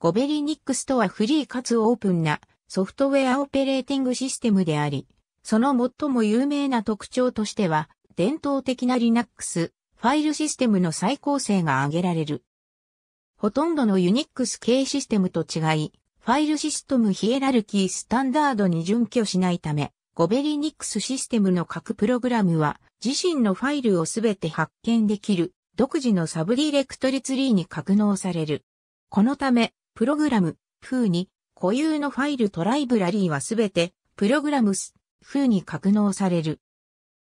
ゴベリニックスとはフリーかつオープンなソフトウェアオペレーティングシステムであり、その最も有名な特徴としては、伝統的な Linux ファイルシステムの再構成が挙げられる。ほとんどのユニックス系システムと違い、ファイルシステムヒエラルキースタンダードに準拠しないため、ゴベリニックスシステムの各プログラムは自身のファイルをすべて発見できる独自のサブディレクトリツリーに格納される。このためプログラム、風に、固有のファイルとライブラリーはすべて、プログラムス、風に格納される。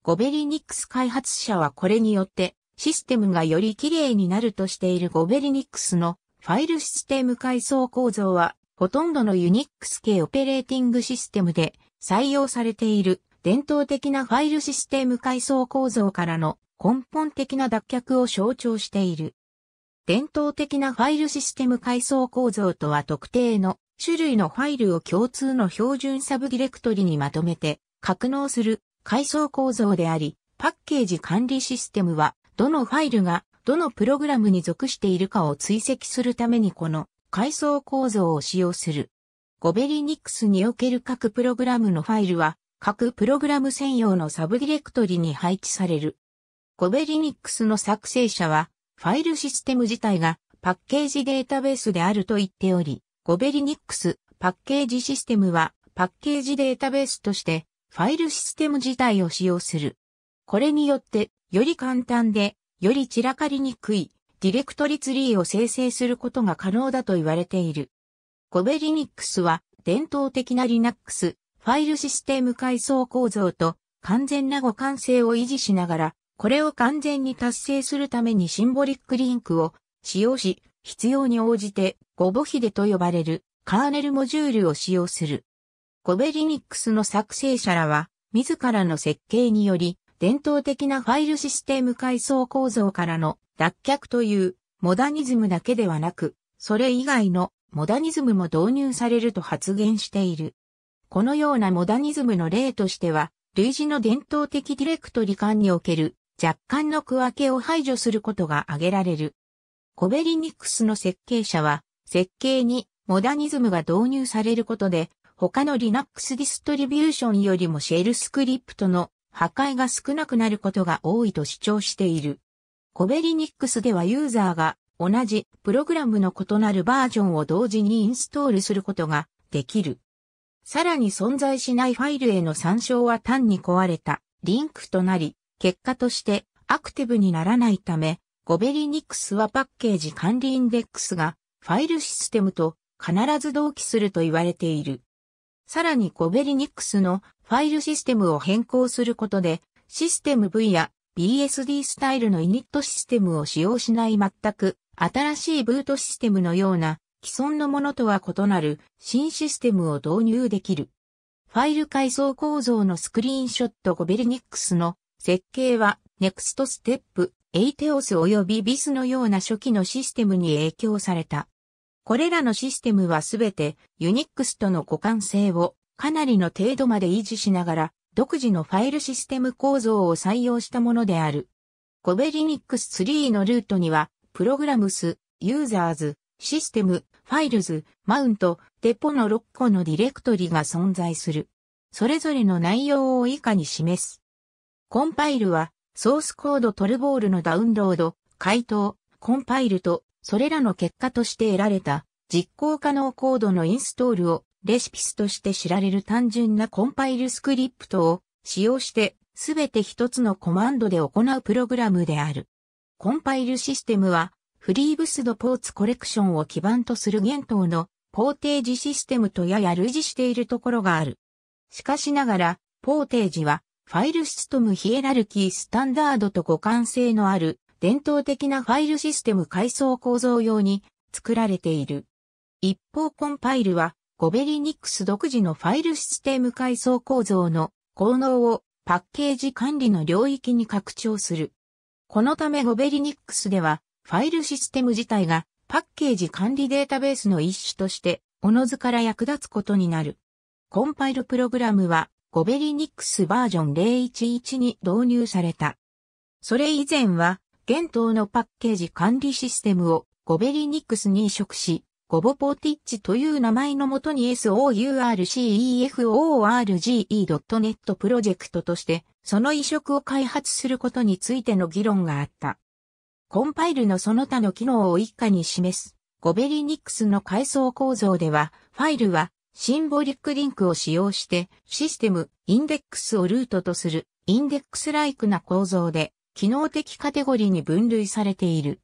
ゴベリニックス開発者はこれによって、システムがより綺麗になるとしているゴベリニックスのファイルシステム階層構造は、ほとんどのユニックス系オペレーティングシステムで採用されている伝統的なファイルシステム階層構造からの根本的な脱却を象徴している。伝統的なファイルシステム階層構造とは特定の種類のファイルを共通の標準サブディレクトリにまとめて格納する階層構造であり、パッケージ管理システムはどのファイルがどのプログラムに属しているかを追跡するためにこの階層構造を使用する。ゴベリニクスにおける各プログラムのファイルは各プログラム専用のサブディレクトリに配置される。ゴベリニックスの作成者はファイルシステム自体がパッケージデータベースであると言っており、ゴベリニックスパッケージシステムはパッケージデータベースとしてファイルシステム自体を使用する。これによってより簡単でより散らかりにくいディレクトリツリーを生成することが可能だと言われている。ゴベリニックスは伝統的な Linux ファイルシステム階層構造と完全な互換性を維持しながらこれを完全に達成するためにシンボリックリンクを使用し、必要に応じてゴボヒデと呼ばれるカーネルモジュールを使用する。コベリニックスの作成者らは、自らの設計により、伝統的なファイルシステム階層構造からの脱却というモダニズムだけではなく、それ以外のモダニズムも導入されると発言している。このようなモダニズムの例としては、類似の伝統的ディレクトリ間における若干の区分けを排除することが挙げられる。コベリニクスの設計者は、設計にモダニズムが導入されることで、他の Linux ディストリビューションよりもシェルスクリプトの破壊が少なくなることが多いと主張している。コベリニックスではユーザーが同じプログラムの異なるバージョンを同時にインストールすることができる。さらに存在しないファイルへの参照は単に壊れたリンクとなり、結果としてアクティブにならないため、ゴベリニクスはパッケージ管理インデックスがファイルシステムと必ず同期すると言われている。さらにゴベリニクスのファイルシステムを変更することで、システム V や BSD スタイルのイニットシステムを使用しない全く新しいブートシステムのような既存のものとは異なる新システムを導入できる。ファイル階層構造のスクリーンショットゴベリニックスの設計は、ネクストステップ、エイテオス及びビスのような初期のシステムに影響された。これらのシステムはすべてユニックスとの互換性をかなりの程度まで維持しながら独自のファイルシステム構造を採用したものである。コベリニックス3のルートにはプログラムス、ユーザーズ、システム、ファイルズ、マウント、デポの6個のディレクトリが存在する。それぞれの内容を以下に示す。コンパイルは、ソースコードトルボールのダウンロード、回答、コンパイルと、それらの結果として得られた、実行可能コードのインストールを、レシピスとして知られる単純なコンパイルスクリプトを使用して、すべて一つのコマンドで行うプログラムである。コンパイルシステムは、フリーブスドポーツコレクションを基盤とする現等のポーテージシステムとやや類似しているところがある。しかしながら、ポーテージはファイルシステムヒエラルキースタンダードと互換性のある伝統的なファイルシステム階層構造用に作られている。一方コンパイルはゴベリニックス独自のファイルシステム階層構造の効能をパッケージ管理の領域に拡張する。このためゴベリニックスではファイルシステム自体がパッケージ管理データベースの一種としておのずから役立つことになる。コンパイルプログラムはゴベリニックスバージョン011に導入された。それ以前は、現当のパッケージ管理システムをゴベリニックスに移植し、ゴボポーティッチという名前のもとに sourceforge.net プロジェクトとして、その移植を開発することについての議論があった。コンパイルのその他の機能を一下に示す、ゴベリニックスの階層構造では、ファイルはシンボリックリンクを使用してシステム、インデックスをルートとするインデックスライクな構造で機能的カテゴリーに分類されている。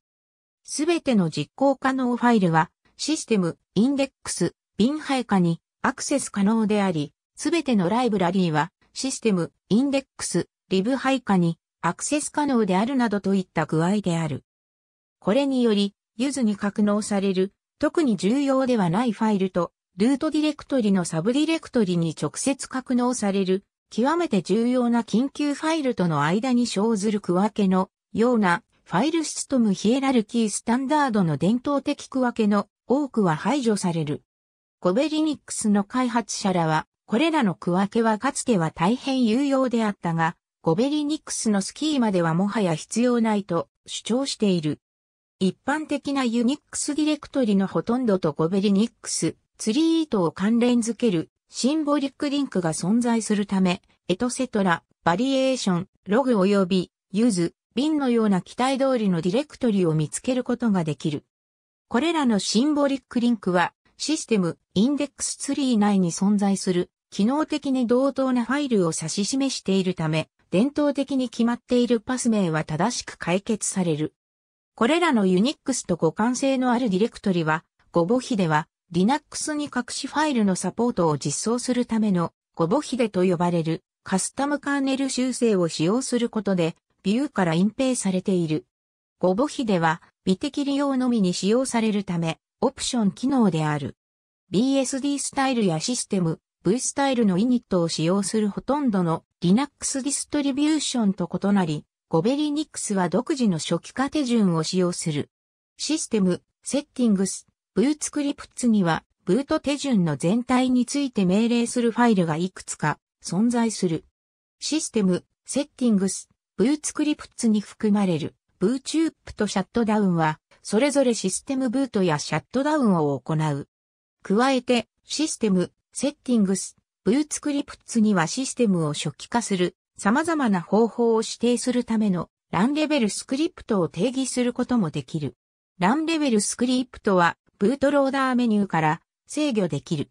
すべての実行可能ファイルはシステム、インデックス、ビン配下にアクセス可能であり、すべてのライブラリーはシステム、インデックス、リブ配下にアクセス可能であるなどといった具合である。これにより、ゆずに格納される、特に重要ではないファイルとルートディレクトリのサブディレクトリに直接格納される、極めて重要な緊急ファイルとの間に生ずる区分けのようなファイルシストムヒエラルキースタンダードの伝統的区分けの多くは排除される。コベリニックスの開発者らは、これらの区分けはかつては大変有用であったが、コベリニックスのスキーマではもはや必要ないと主張している。一般的なユニックスディレクトリのほとんどとコベリニックスツリー糸を関連づけるシンボリックリンクが存在するため、エトセトラ、バリエーション、ログ及び、ユズ、瓶のような期待通りのディレクトリを見つけることができる。これらのシンボリックリンクは、システム、インデックスツリー内に存在する、機能的に同等なファイルを指し示しているため、伝統的に決まっているパス名は正しく解決される。これらのユニックスと互換性のあるディレクトリは、ゴボヒでは、Linux に隠しファイルのサポートを実装するためのゴボヒデと呼ばれるカスタムカーネル修正を使用することでビューから隠蔽されている。ゴボヒデは美的利用のみに使用されるためオプション機能である。BSD スタイルやシステム、V スタイルのイニットを使用するほとんどの Linux ディストリビューションと異なり、ゴベリニックスは独自の初期化手順を使用する。システム、セッティングス、ブーツクリプツには、ブート手順の全体について命令するファイルがいくつか存在する。システム、セッティングス、ブーツクリプツに含まれる、ブーチュープとシャットダウンは、それぞれシステムブートやシャットダウンを行う。加えて、システム、セッティングス、ブーツクリプツにはシステムを初期化する、様々な方法を指定するための、ランレベルスクリプトを定義することもできる。ランレベルスクリプトは、ブートローダーメニューから制御できる。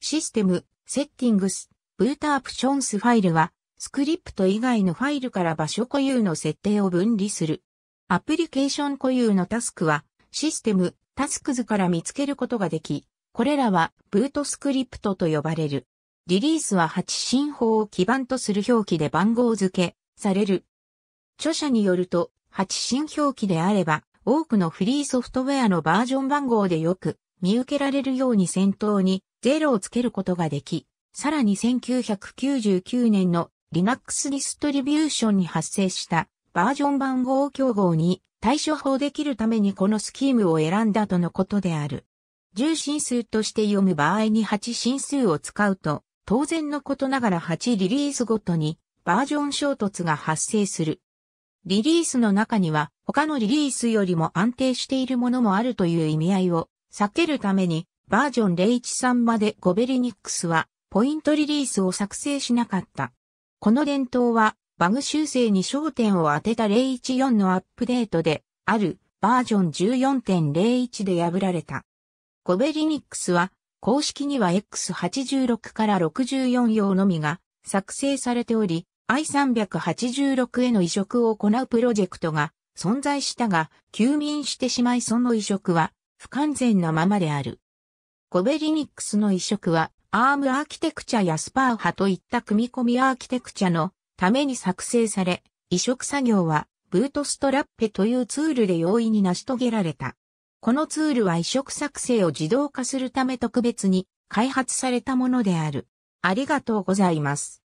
システム、セッティングス、ブータープションスファイルは、スクリプト以外のファイルから場所固有の設定を分離する。アプリケーション固有のタスクは、システム、タスク図から見つけることができ、これらはブートスクリプトと呼ばれる。リリースは8進法を基盤とする表記で番号付けされる。著者によると、8進表記であれば、多くのフリーソフトウェアのバージョン番号でよく見受けられるように先頭に0をつけることができ、さらに1999年の Linux ディストリビューションに発生したバージョン番号競合に対処法できるためにこのスキームを選んだとのことである。10進数として読む場合に8進数を使うと、当然のことながら8リリースごとにバージョン衝突が発生する。リリースの中には他のリリースよりも安定しているものもあるという意味合いを避けるためにバージョン013までゴベリニックスはポイントリリースを作成しなかった。この伝統はバグ修正に焦点を当てた014のアップデートであるバージョン14.01で破られた。ゴベリニックスは公式には X86 から64用のみが作成されており、i386 への移植を行うプロジェクトが存在したが、休眠してしまいその移植は不完全なままである。コベリニックスの移植は、アームアーキテクチャやスパー派といった組み込みアーキテクチャのために作成され、移植作業は、ブートストラッペというツールで容易に成し遂げられた。このツールは移植作成を自動化するため特別に開発されたものである。ありがとうございます。